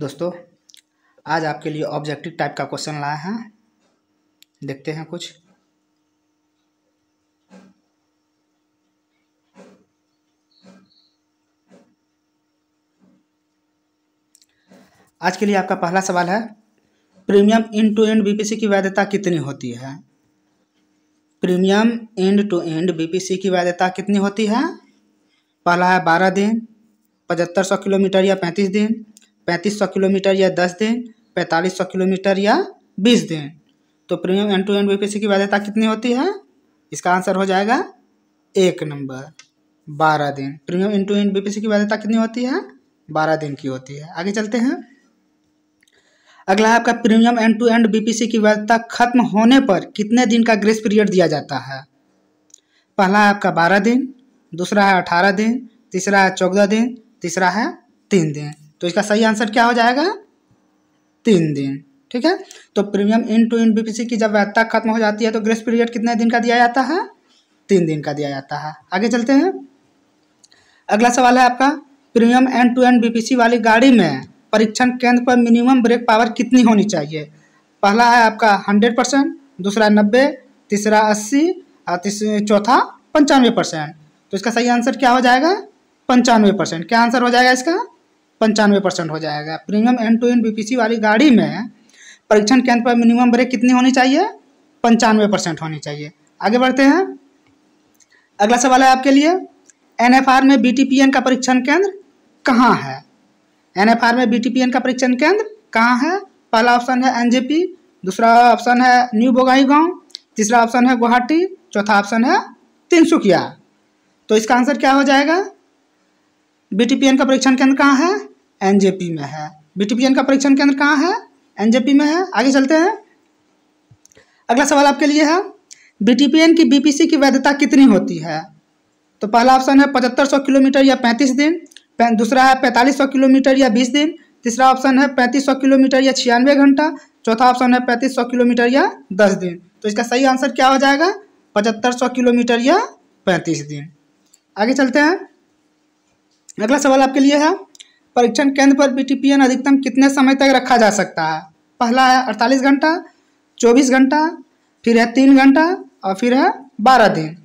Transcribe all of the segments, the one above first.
दोस्तों आज आपके लिए ऑब्जेक्टिव टाइप का क्वेश्चन लाए हैं देखते हैं कुछ आज के लिए आपका पहला सवाल है premium end to end BPC की वैधता कितनी होती है premium end to end BPC की वैधता कितनी होती है पहला है बारह दिन पचहत्तर सौ किलोमीटर या पैंतीस दिन पैंतीस सौ किलोमीटर या दस दिन पैंतालीस सौ किलोमीटर या बीस दिन तो premium end to end C की वैधता कितनी होती है इसका आंसर हो जाएगा एक नंबर बारह दिन premium end B P C की वैधता कितनी होती है बारह दिन की होती है आगे चलते हैं अगला आपका premium end to P C की वैधता खत्म होने पर कितने दिन का ग्रेस पीरियड दिया जाता है पहला है आपका बारह दिन दूसरा है अठारह दिन तीसरा है चौदह दिन तीसरा है तीन दिन तो इसका सही आंसर क्या हो जाएगा तीन दिन ठीक है तो premium end to end BPC की जब वैधता खत्म हो जाती है तो ग्रेस पीरियड कितने दिन का दिया जाता है तीन दिन का दिया जाता है आगे चलते हैं अगला सवाल है आपका premium end to end BPC वाली गाड़ी में परीक्षण केंद्र पर मिनिमम ब्रेक पावर कितनी होनी चाहिए पहला है आपका हंड्रेड परसेंट दूसरा नब्बे तीसरा अस्सी और चौथा पंचानवे परसेंट तो इसका सही आंसर क्या हो जाएगा पंचानवे परसेंट क्या आंसर हो जाएगा इसका पंचानवे परसेंट हो जाएगा premium end to end B वाली गाड़ी में परीक्षण केंद्र पर मिनिमम ब्रेक कितनी होनी चाहिए पंचानवे परसेंट होनी चाहिए आगे बढ़ते हैं अगला सवाल है आपके लिए एन में बी का परीक्षण केंद्र कहाँ है एन में बी का परीक्षण केंद्र कहाँ है पहला ऑप्शन है एन दूसरा ऑप्शन है न्यू बोगाई गाँव तीसरा ऑप्शन है गुवाहाटी चौथा ऑप्शन है तिनसुकिया तो इसका आंसर क्या हो जाएगा बीटीपीएन का परीक्षण केंद्र कहाँ है एनजेपी में है बीटीपीएन का परीक्षण केंद्र कहाँ है एनजेपी में है आगे चलते हैं अगला सवाल आपके लिए है बीटीपीएन की बीपीसी की वैधता कितनी होती है तो पहला ऑप्शन है पचहत्तर सौ किलोमीटर या पैंतीस दिन दूसरा है पैंतालीस सौ किलोमीटर या बीस दिन तीसरा ऑप्शन है पैंतीस सौ किलोमीटर या छियानवे घंटा चौथा ऑप्शन है पैंतीस सौ किलोमीटर या दस दिन तो इसका सही आंसर क्या हो जाएगा पचहत्तर सौ किलोमीटर या पैंतीस दिन आगे चलते हैं अगला सवाल आपके लिए है परीक्षण केंद्र पर बीटीपीएन अधिकतम कितने समय तक रखा जा सकता है पहला है अड़तालीस घंटा चौबीस घंटा फिर है तीन घंटा और फिर है बारह दिन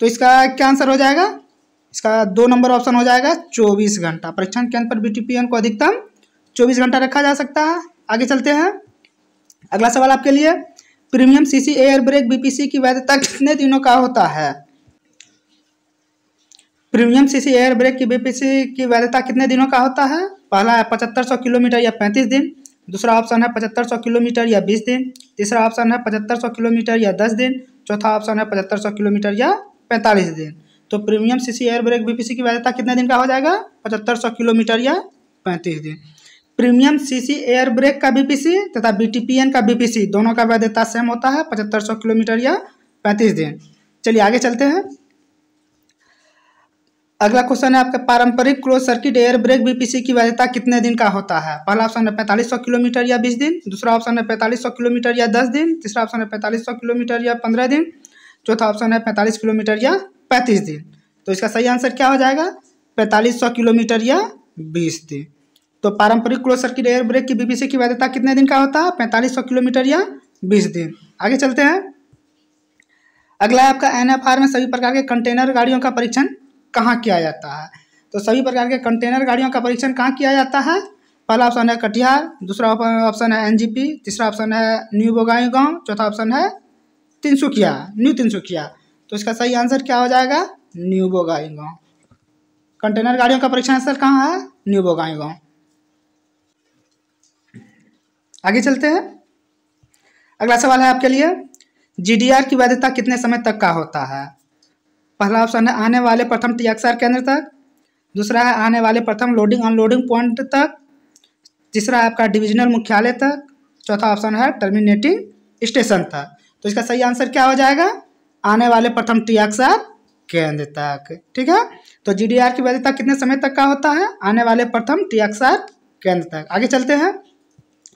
तो इसका क्या आंसर हो जाएगा इसका दो नंबर ऑप्शन हो जाएगा चौबीस घंटा परीक्षण केंद्र पर एन को अधिकतम चौबीस घंटा रखा जा सकता है आगे चलते हैं अगला सवाल आपके लिए premium CC air brake BPC की वैधता कितने दिनों का होता है प्रीमियम सीसी एयर ब्रेक की बीपीसी की वैधता कितने दिनों का होता है पहला है पचहत्तर सौ किलोमीटर या पैंतीस दिन दूसरा ऑप्शन है पचहत्तर सौ किलोमीटर या बीस दिन तीसरा ऑप्शन है पचहत्तर सौ किलोमीटर या दस दिन चौथा ऑप्शन है पचहत्तर सौ किलोमीटर या पैंतालीस दिन तो premium CC air brake BPC की वैधता कितने दिन का हो जाएगा पचहत्तर सौ किलोमीटर या पैंतीस दिन प्रीमियम सीसी एयर ब्रेक का बीपीसी तथा बी का बीपीसी दोनों का वैधता सेम होता है पचहत्तर सौ किलोमीटर या पैंतीस दिन चलिए आगे चलते हैं अगला क्वेश्चन है आपका पारंपरिक close circuit air brake BPC की वैधता कितने दिन का होता है पहला ऑप्शन है पैंतालीस सौ किलोमीटर या बीस दिन दूसरा ऑप्शन है पैंतालीस सौ किलोमीटर या दस दिन तीसरा ऑप्शन है पैंतालीस सौ किलोमीटर या पंद्रह दिन चौथा ऑप्शन है पैंतालीस किलोमीटर या पैंतीस दिन तो इसका सही आंसर क्या हो जाएगा पैंतालीस सौ किलोमीटर या बीस दिन तो पारंपरिक क्लोज सर्किट एयर ब्रेक की बीपीसी की वैधता कितने दिन का होता है पैंतालीस सौ किलोमीटर या बीस दिन आगे चलते हैं अगला है आपका एन में सभी प्रकार के कंटेनर गाड़ियों का परीक्षण कहाँ किया जाता है तो सभी प्रकार के कंटेनर गाड़ियों का परीक्षण कहाँ किया जाता है पहला ऑप्शन है कटिहार दूसरा ऑप्शन है एनजीपी तीसरा ऑप्शन है न्यू बोगाई गाँव चौथा ऑप्शन है तिनसुकिया न्यू तिनसुकिया तो इसका सही आंसर क्या हो जाएगा न्यू बोगाई गाँव कंटेनर गाड़ियों का परीक्षण स्थल कहाँ है न्यू बोगाई गाँव आगे चलते हैं अगला सवाल है आपके लिए जी की वैधता कितने समय तक का होता है पहला ऑप्शन है आने वाले प्रथम टी केंद्र तक दूसरा है आने वाले प्रथम लोडिंग अनलोडिंग पॉइंट तक तीसरा है आपका डिविजनल मुख्यालय तक चौथा ऑप्शन है टर्मिनेटिंग स्टेशन तक तो इसका सही आंसर क्या हो जाएगा आने वाले प्रथम टी केंद्र तक ठीक है तो जी की वैधता कितने समय तक का होता है आने वाले प्रथम टी केंद्र तक आगे चलते हैं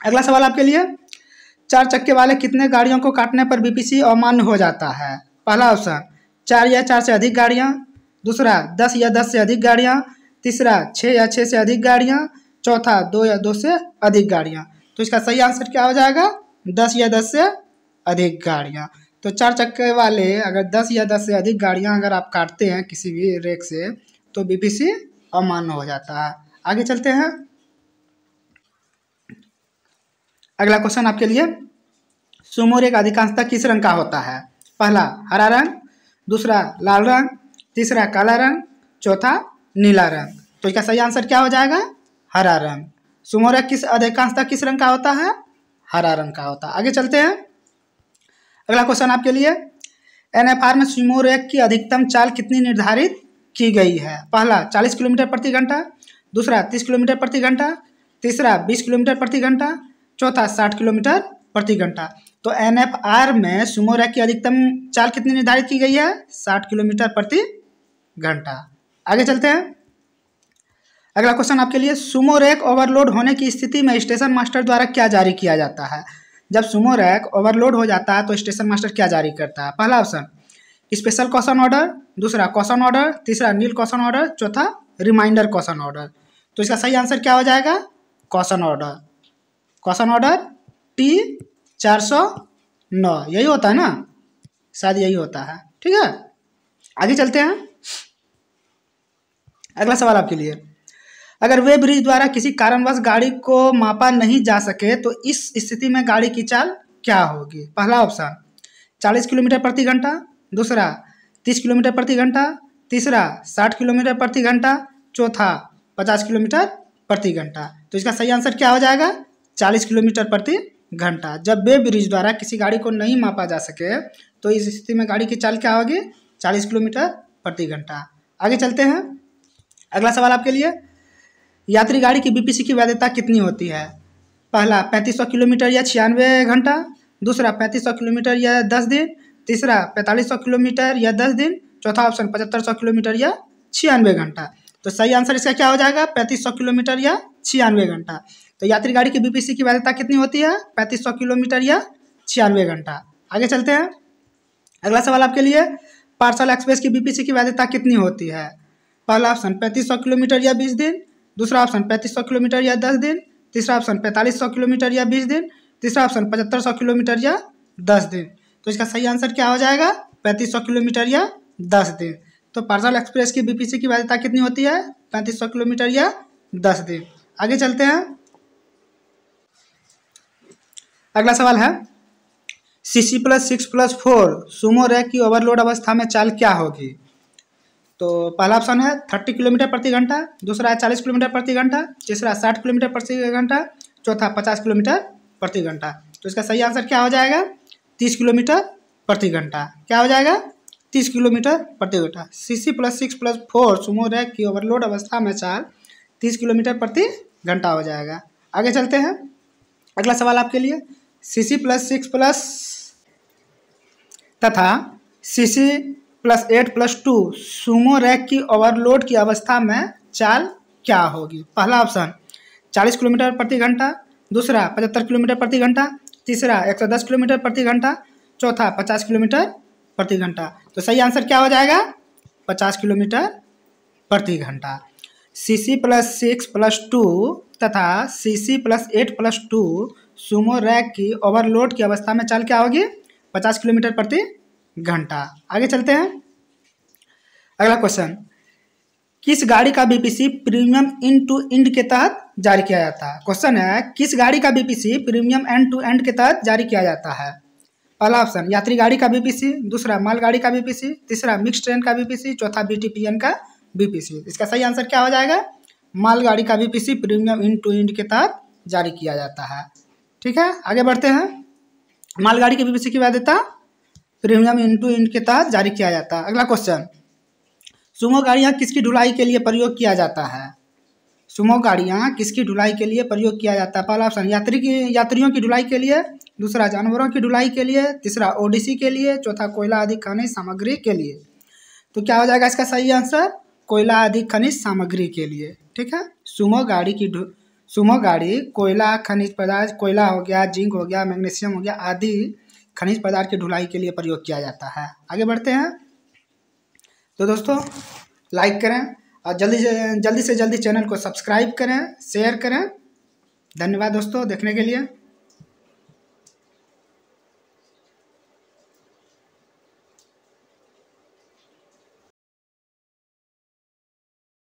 अगला सवाल आपके लिए चार चक्के वाले कितने गाड़ियों को काटने पर बीपीसी अमान्य हो जाता है पहला ऑप्शन चार या चार से अधिक गाड़ियाँ दूसरा दस या दस से अधिक गाड़ियाँ तीसरा छः या छः से अधिक गाड़ियाँ चौथा दो या दो से अधिक गाड़ियाँ तो इसका सही आंसर क्या हो जाएगा दस या दस से अधिक गाड़ियाँ तो चार चक्के वाले अगर दस या दस से अधिक गाड़ियाँ अगर आप काटते हैं किसी भी रेक से तो सी अमान्य हो जाता है आगे चलते हैं अगला क्वेश्चन आपके लिए सुमो रेक अधिकांशता किस रंग का होता है पहला हरा रंग दूसरा लाल रंग तीसरा काला रंग चौथा नीला रंग तो इसका सही आंसर क्या हो जाएगा हरा रंग सुमोरा किस अधिकांशता किस रंग का होता है हरा रंग का होता है आगे चलते हैं अगला क्वेश्चन आपके लिए एन एफ आर में सुमो रेक की अधिकतम चाल कितनी निर्धारित की गई है पहला चालीस किलोमीटर प्रति घंटा दूसरा तीस किलोमीटर प्रति घंटा तीसरा बीस किलोमीटर प्रति घंटा चौथा साठ किलोमीटर प्रति घंटा तो एन एफ आर में सुमो रैक की अधिकतम चाल कितनी निर्धारित की गई है साठ किलोमीटर प्रति घंटा आगे चलते हैं अगला क्वेश्चन आपके लिए सुमो रैक ओवरलोड होने की स्थिति में स्टेशन मास्टर द्वारा क्या जारी किया जाता है जब सुमो रैक ओवरलोड हो जाता है तो स्टेशन मास्टर क्या जारी करता है पहला ऑप्शन स्पेशल क्वेश्चन ऑर्डर दूसरा क्वेश्चन ऑर्डर तीसरा नील क्वेश्चन ऑर्डर चौथा रिमाइंडर क्वेश्चन ऑर्डर तो इसका सही आंसर क्या हो जाएगा question order question order T चार सौ नौ यही होता है ना शायद यही होता है ठीक है आगे चलते हैं अगला सवाल आपके लिए अगर वे ब्रिज द्वारा किसी कारणवश गाड़ी को मापा नहीं जा सके तो इस स्थिति में गाड़ी की चाल क्या होगी पहला ऑप्शन चालीस किलोमीटर प्रति घंटा दूसरा तीस किलोमीटर प्रति घंटा तीसरा साठ किलोमीटर प्रति घंटा चौथा पचास किलोमीटर प्रति घंटा तो इसका सही आंसर क्या हो जाएगा चालीस किलोमीटर प्रति घंटा जब वे ब्रिज द्वारा किसी गाड़ी को नहीं मापा जा सके तो इस स्थिति में गाड़ी की चाल क्या होगी चालीस किलोमीटर प्रति घंटा आगे चलते हैं अगला सवाल आपके लिए यात्री गाड़ी की बीपीसी की वैधता कितनी होती है पहला पैंतीस सौ किलोमीटर या छियानवे घंटा दूसरा पैंतीस सौ किलोमीटर या दस दिन तीसरा पैंतालीस सौ किलोमीटर या दस दिन चौथा ऑप्शन पचहत्तर सौ किलोमीटर या छियानवे घंटा तो सही आंसर इसका क्या हो जाएगा पैंतीस सौ किलोमीटर या छियानवे घंटा तो यात्री गाड़ी की बीपीसी की वैधता कितनी होती है पैंतीस सौ किलोमीटर या छियानवे घंटा आगे चलते हैं अगला सवाल आपके लिए पार्सल एक्सप्रेस की बीपीसी की वैधता कितनी होती है पहला ऑप्शन पैंतीस सौ किलोमीटर या बीस दिन दूसरा ऑप्शन पैंतीस सौ किलोमीटर या दस दिन तीसरा ऑप्शन पैंतालीस सौ किलोमीटर या बीस दिन तीसरा ऑप्शन पचहत्तर सौ किलोमीटर या दस दिन तो इसका सही आंसर क्या हो जाएगा पैंतीस सौ किलोमीटर या दस दिन तो पार्सल एक्सप्रेस की बीपीसी की वैधता कितनी होती है पैंतीस सौ किलोमीटर या दस दिन आगे चलते हैं अगला सवाल है C C plus six plus four sumo rake की ओवरलोड अवस्था में चाल क्या होगी तो पहला ऑप्शन है थर्टी किलोमीटर प्रति घंटा दूसरा है चालीस किलोमीटर प्रति घंटा तीसरा साठ किलोमीटर प्रति घंटा चौथा पचास किलोमीटर प्रति घंटा तो इसका सही आंसर क्या हो जाएगा तीस किलोमीटर प्रति घंटा क्या हो जाएगा तीस किलोमीटर प्रति घंटा C C plus six plus four sumo rake की ओवरलोड अवस्था में चाल तीस किलोमीटर प्रति घंटा हो जाएगा आगे चलते हैं अगला सवाल आपके लिए C C plus six plus तथा C C plus eight plus two sumo rake की ओवरलोड की अवस्था में चाल क्या होगी पहला ऑप्शन चालीस किलोमीटर प्रति घंटा दूसरा पचहत्तर किलोमीटर प्रति घंटा तीसरा एक सौ दस किलोमीटर प्रति घंटा चौथा पचास किलोमीटर प्रति घंटा तो सही आंसर क्या हो जाएगा पचास किलोमीटर प्रति घंटा C C plus six plus two तथा C C plus eight plus two sumo rake की ओवरलोड की अवस्था में चाल क्या होगी पचास किलोमीटर प्रति घंटा आगे चलते हैं अगला क्वेश्चन किस गाड़ी का BPC premium end to end के तहत जारी किया जाता है क्वेश्चन है किस गाड़ी का BPC premium end to end के तहत जारी किया जाता है पहला ऑप्शन यात्री गाड़ी का बीपीसी दूसरा मालगाड़ी का बीपीसी तीसरा मिक्स ट्रेन का बीपीसी चौथा बीटीपीएन का बीपीसी इसका सही आंसर क्या हो जाएगा मालगाड़ी का BPC premium end to end के तहत जारी किया जाता है ठीक है आगे बढ़ते हैं मालगाड़ी के बीबीसी की वैधता प्रीमियम टू इंट के तहत जारी किया जाता है अगला क्वेश्चन सुमो गाड़ियाँ किसकी ढुलाई के लिए प्रयोग किया जाता है सुमो गाड़ियाँ किसकी ढुलाई के लिए प्रयोग किया जाता है पहला ऑप्शन यात्री की यात्रियों की ढुलाई के लिए दूसरा जानवरों की ढुलाई के लिए तीसरा ओडीसी के लिए चौथा कोयला आदि खनिज सामग्री के लिए तो क्या हो जाएगा इसका सही आंसर कोयला आदि खनिज सामग्री के लिए ठीक है सुमो गाड़ी की सुमो गाड़ी कोयला खनिज पदार्थ कोयला हो गया जिंक हो गया मैग्नीशियम हो गया आदि खनिज पदार्थ की ढुलाई के लिए प्रयोग किया जाता है आगे बढ़ते हैं तो दोस्तों लाइक करें और जल्दी से जल्दी से जल्दी चैनल को सब्सक्राइब करें शेयर करें धन्यवाद दोस्तों देखने के लिए